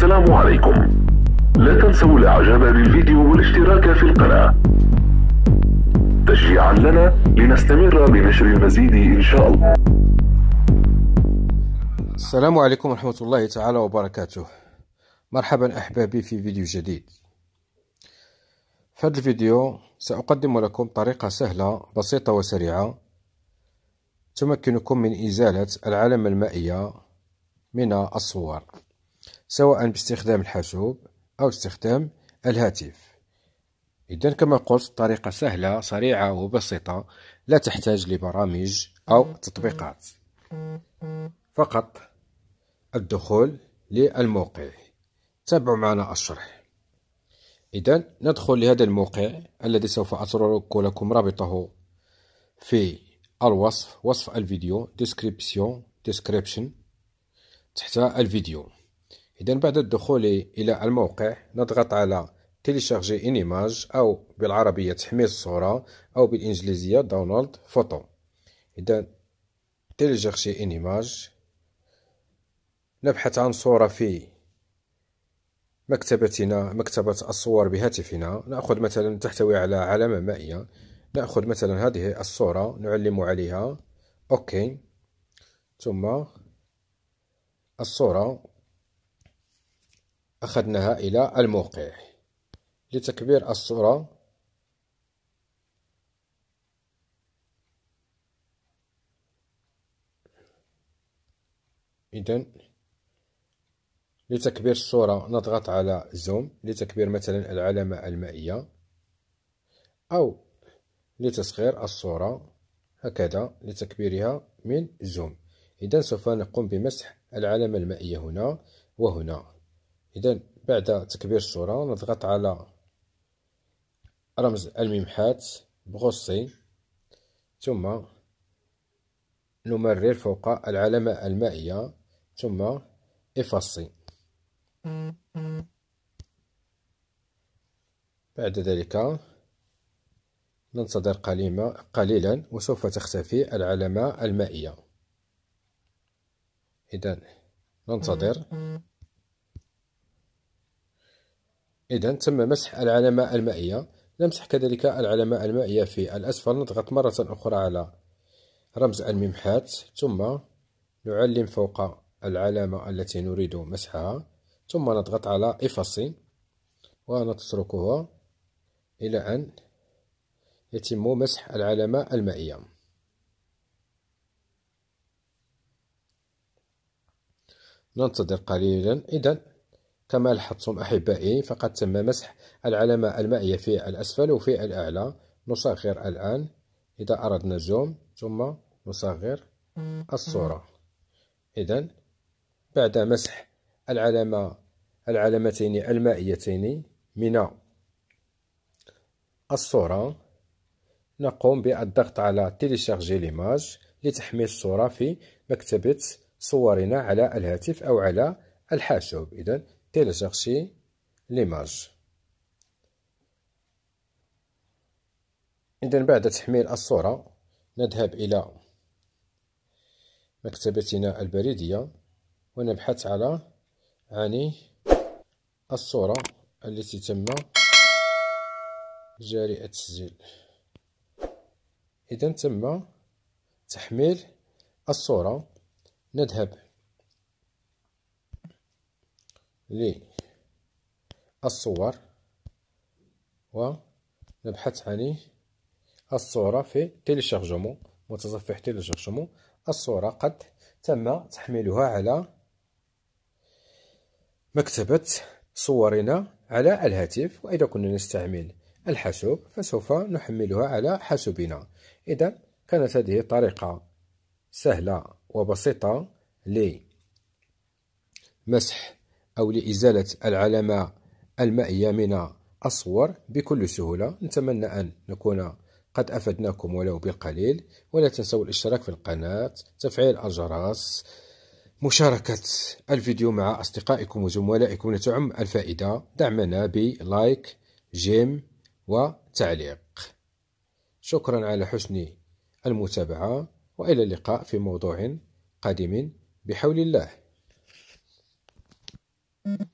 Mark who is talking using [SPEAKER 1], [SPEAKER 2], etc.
[SPEAKER 1] السلام عليكم لا تنسوا الاعجاب بالفيديو والاشتراك في القناة تشجيعا لنا لنستمر بنشر المزيد ان شاء الله السلام عليكم ورحمة الله تعالى وبركاته مرحبا أحبابي في فيديو جديد في هذا الفيديو سأقدم لكم طريقة سهلة بسيطة وسريعة تمكنكم من إزالة العلامة المائية من الصور سواء باستخدام الحاسوب أو استخدام الهاتف إذا كما قلت طريقة سهلة سريعة وبسيطة لا تحتاج لبرامج أو تطبيقات فقط الدخول للموقع تابعوا معنا الشرح إذا ندخل لهذا الموقع الذي سوف أترك لكم رابطه في الوصف وصف الفيديو description description تحت الفيديو إذا بعد الدخول إلى الموقع نضغط على تيليشارجي ان ايماج او بالعربيه تحميل الصوره او بالانجليزيه داونلود فوتو اذا تيليشارجي ان ايماج نبحث عن صوره في مكتبتنا مكتبه الصور بهاتفنا ناخذ مثلا تحتوي على علامه مائيه ناخذ مثلا هذه الصوره نعلم عليها اوكي ثم الصوره أخذناها إلى الموقع لتكبير الصورة إذا لتكبير الصورة نضغط على زوم لتكبير مثلا العلامة المائية أو لتصغير الصورة هكذا لتكبيرها من زوم إذا سوف نقوم بمسح العلامة المائية هنا وهنا اذا بعد تكبير الصوره نضغط على رمز الممحات بغصي ثم نمرر فوق العلامة المائية ثم إفصي بعد ذلك ننتظر قليلا وسوف تختفي العلامة المائية إذا ننتظر إذا تم مسح العلامة المائية نمسح كذلك العلامة المائية في الأسفل نضغط مرة أخرى على رمز الممحات ثم نعلم فوق العلامة التي نريد مسحها ثم نضغط على إفصي ونتركها إلى أن يتم مسح العلامة المائية ننتظر قليلا إذا كما لاحظتم أحبائي فقد تم مسح العلامة المائية في الأسفل وفي الأعلى نصغر الآن إذا أردنا زوم ثم نصغر الصورة إذا بعد مسح العلامة العلامتين المائيتين من الصورة نقوم بالضغط على تيليشارجي ليماج لتحميل الصورة في مكتبة صورنا على الهاتف أو على الحاسوب إذا télécharger ليماج إذا بعد تحميل الصورة نذهب إلى مكتبتنا البريدية ونبحث على عن الصورة التي تم جاري التسجيل إذا تم تحميل الصورة نذهب للصور ونبحث عن الصورة في تيليشارجمون متصفح تيليشارجمون الصورة قد تم تحميلها على مكتبة صورنا على الهاتف وإذا كنا نستعمل الحاسوب فسوف نحملها على حاسوبنا إذا كانت هذه طريقة سهلة وبسيطة لمسح أو لإزالة العلامة المائية من الصور بكل سهولة نتمنى أن نكون قد أفدناكم ولو بالقليل ولا تنسوا الاشتراك في القناة تفعيل الجرس مشاركة الفيديو مع أصدقائكم وزملائكم لتعم الفائدة دعمنا بلايك جيم وتعليق شكرا على حسن المتابعة وإلى اللقاء في موضوع قادم بحول الله Mm-hmm.